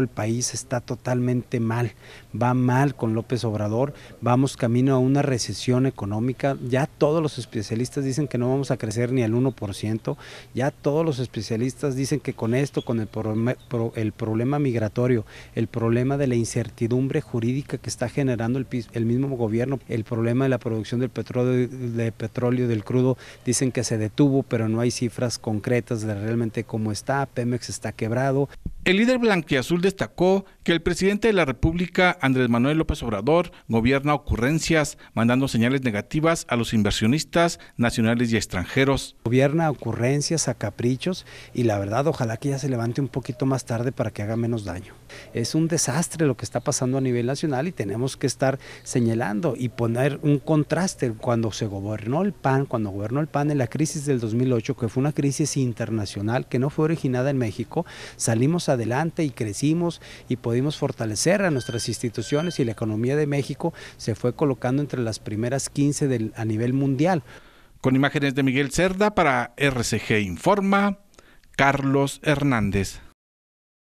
el país está totalmente mal, va mal con López Obrador, vamos camino a una recesión económica, ya todos los especialistas dicen que no vamos a crecer ni al 1%, ya todos los especialistas dicen que con esto, con el, problema, migratorio, el problema de la incertidumbre jurídica que está generando el, mismo gobierno, el problema de la producción del petróleo, de petróleo, del crudo, dicen que se detuvo, pero no hay cifras concretas de realmente cómo está, Pemex está quebrado. El líder blanquiazul destacó que el presidente de la República, Andrés Manuel López Obrador, gobierna ocurrencias, mandando señales negativas a los inversionistas nacionales y extranjeros. Gobierna ocurrencias a caprichos y la verdad ojalá que ya se levante un poquito más tarde para que haga menos daño. Es un desastre lo que está pasando a nivel nacional y tenemos que estar señalando y poner un contraste cuando se gobernó el PAN, cuando gobernó el PAN en la crisis del 2008, que fue una crisis internacional que no fue originada en México, salimos a adelante y crecimos y pudimos fortalecer a nuestras instituciones y la economía de México se fue colocando entre las primeras 15 a nivel mundial. Con imágenes de Miguel Cerda para RCG Informa, Carlos Hernández.